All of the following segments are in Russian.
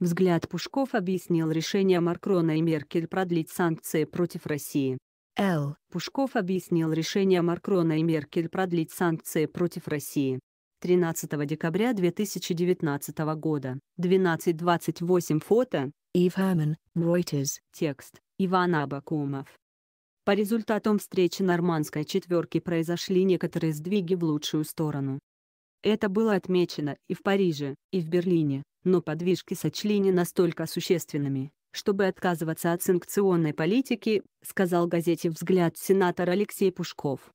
Взгляд Пушков объяснил решение Макрона и Меркель продлить санкции против России. Л. Пушков объяснил решение Макрона и Меркель продлить санкции против России. 13 декабря 2019 года, 12.28 фото, Ив Херман Reuters, текст, Иван Абакумов. По результатам встречи нормандской четверки произошли некоторые сдвиги в лучшую сторону. Это было отмечено и в Париже, и в Берлине, но подвижки сочли не настолько существенными, чтобы отказываться от санкционной политики, сказал газете «Взгляд» сенатор Алексей Пушков.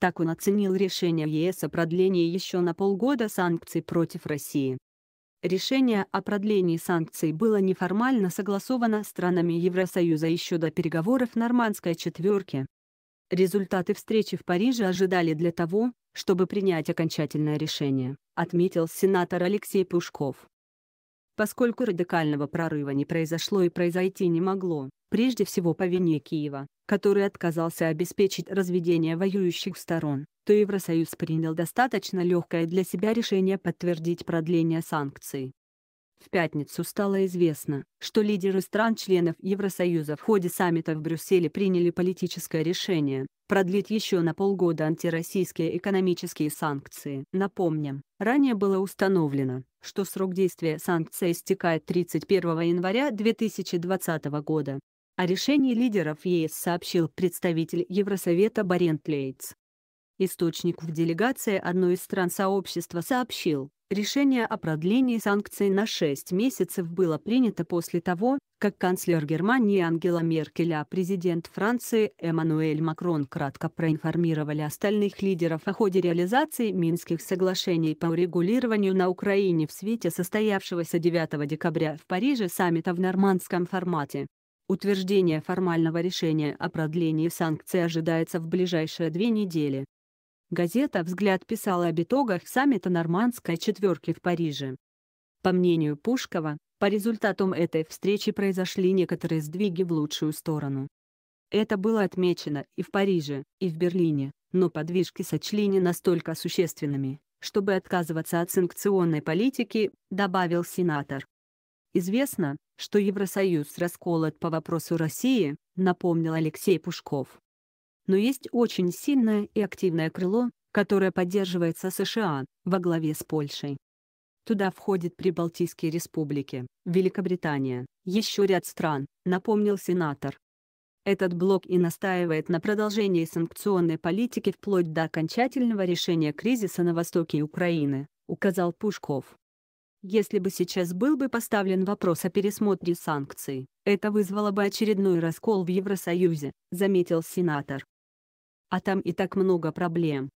Так он оценил решение ЕС о продлении еще на полгода санкций против России. Решение о продлении санкций было неформально согласовано странами Евросоюза еще до переговоров «Нормандской четверки». Результаты встречи в Париже ожидали для того, чтобы принять окончательное решение, отметил сенатор Алексей Пушков поскольку радикального прорыва не произошло и произойти не могло, прежде всего по вине Киева, который отказался обеспечить разведение воюющих сторон, то Евросоюз принял достаточно легкое для себя решение подтвердить продление санкций. В пятницу стало известно, что лидеры стран-членов Евросоюза в ходе саммита в Брюсселе приняли политическое решение продлить еще на полгода антироссийские экономические санкции. Напомним, ранее было установлено, что срок действия санкций истекает 31 января 2020 года. О решении лидеров ЕС сообщил представитель Евросовета Барент Лейтс. Источник в делегации одной из стран сообщества сообщил, Решение о продлении санкций на 6 месяцев было принято после того, как канцлер Германии Ангела Меркель, а президент Франции Эммануэль Макрон кратко проинформировали остальных лидеров о ходе реализации Минских соглашений по урегулированию на Украине в свете состоявшегося 9 декабря в Париже саммита в нормандском формате. Утверждение формального решения о продлении санкций ожидается в ближайшие две недели. Газета «Взгляд» писала о битогах саммита Нормандской четверки в Париже. По мнению Пушкова, по результатам этой встречи произошли некоторые сдвиги в лучшую сторону. Это было отмечено и в Париже, и в Берлине, но подвижки сочли не настолько существенными, чтобы отказываться от санкционной политики, добавил сенатор. Известно, что Евросоюз расколот по вопросу России, напомнил Алексей Пушков но есть очень сильное и активное крыло, которое поддерживается США во главе с Польшей. Туда входит Прибалтийские республики, Великобритания, еще ряд стран, напомнил сенатор. Этот блок и настаивает на продолжении санкционной политики вплоть до окончательного решения кризиса на востоке Украины, указал Пушков. Если бы сейчас был бы поставлен вопрос о пересмотре санкций, это вызвало бы очередной раскол в Евросоюзе, заметил сенатор а там и так много проблем.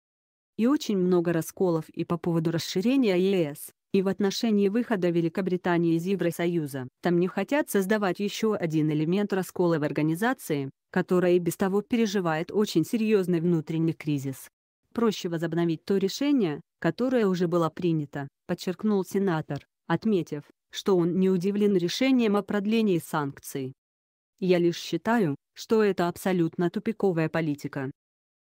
И очень много расколов и по поводу расширения ЕС, и в отношении выхода Великобритании из Евросоюза. Там не хотят создавать еще один элемент раскола в организации, которая и без того переживает очень серьезный внутренний кризис. Проще возобновить то решение, которое уже было принято, подчеркнул сенатор, отметив, что он не удивлен решением о продлении санкций. Я лишь считаю, что это абсолютно тупиковая политика,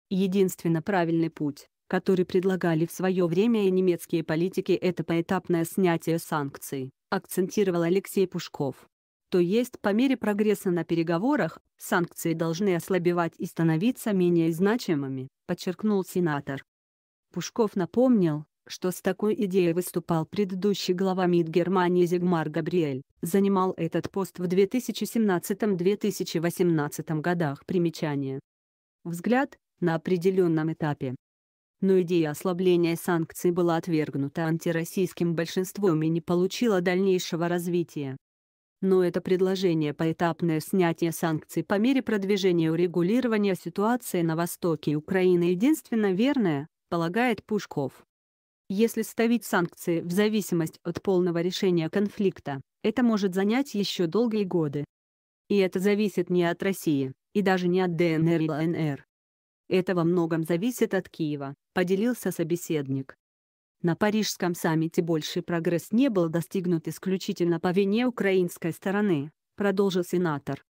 Единственно правильный путь, который предлагали в свое время и немецкие политики, это поэтапное снятие санкций, акцентировал Алексей Пушков. То есть по мере прогресса на переговорах, санкции должны ослабевать и становиться менее значимыми, подчеркнул сенатор. Пушков напомнил, что с такой идеей выступал предыдущий глава МИД Германии Зигмар Габриэль, занимал этот пост в 2017-2018 годах примечание. Взгляд, на определенном этапе. Но идея ослабления санкций была отвергнута антироссийским большинством и не получила дальнейшего развития. Но это предложение поэтапное снятие санкций по мере продвижения урегулирования ситуации на востоке Украины единственно верное, полагает Пушков. Если ставить санкции в зависимость от полного решения конфликта, это может занять еще долгие годы. И это зависит не от России, и даже не от ДНР и ЛНР. Это во многом зависит от Киева, поделился собеседник. На Парижском саммите больший прогресс не был достигнут исключительно по вине украинской стороны, продолжил сенатор.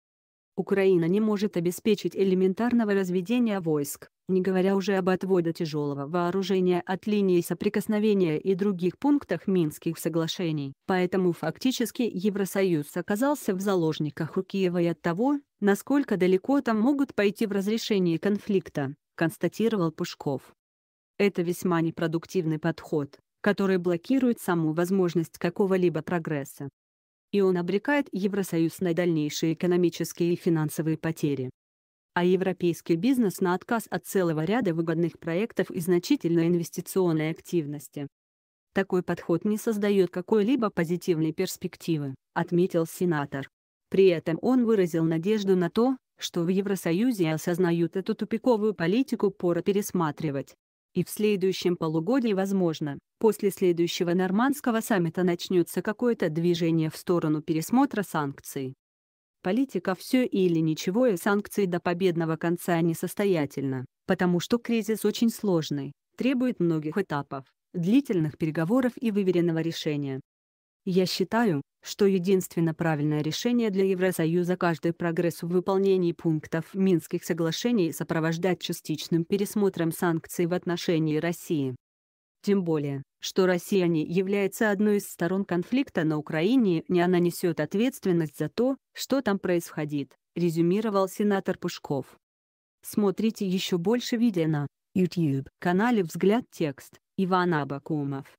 Украина не может обеспечить элементарного разведения войск, не говоря уже об отводе тяжелого вооружения от линии соприкосновения и других пунктах Минских соглашений. Поэтому фактически Евросоюз оказался в заложниках у Киева и от того, насколько далеко там могут пойти в разрешении конфликта, констатировал Пушков. Это весьма непродуктивный подход, который блокирует саму возможность какого-либо прогресса. И он обрекает Евросоюз на дальнейшие экономические и финансовые потери. А европейский бизнес на отказ от целого ряда выгодных проектов и значительной инвестиционной активности. Такой подход не создает какой-либо позитивной перспективы, отметил сенатор. При этом он выразил надежду на то, что в Евросоюзе осознают эту тупиковую политику пора пересматривать. И в следующем полугодии, возможно, после следующего нормандского саммита начнется какое-то движение в сторону пересмотра санкций. Политика «все или ничего» и санкции до победного конца несостоятельна, потому что кризис очень сложный, требует многих этапов, длительных переговоров и выверенного решения. Я считаю, что единственно правильное решение для Евросоюза каждый прогресс в выполнении пунктов Минских соглашений сопровождать частичным пересмотром санкций в отношении России. Тем более, что Россия не является одной из сторон конфликта на Украине и она несет ответственность за то, что там происходит, резюмировал сенатор Пушков. Смотрите еще больше видео на YouTube-канале «Взгляд текст» Ивана Абакумов.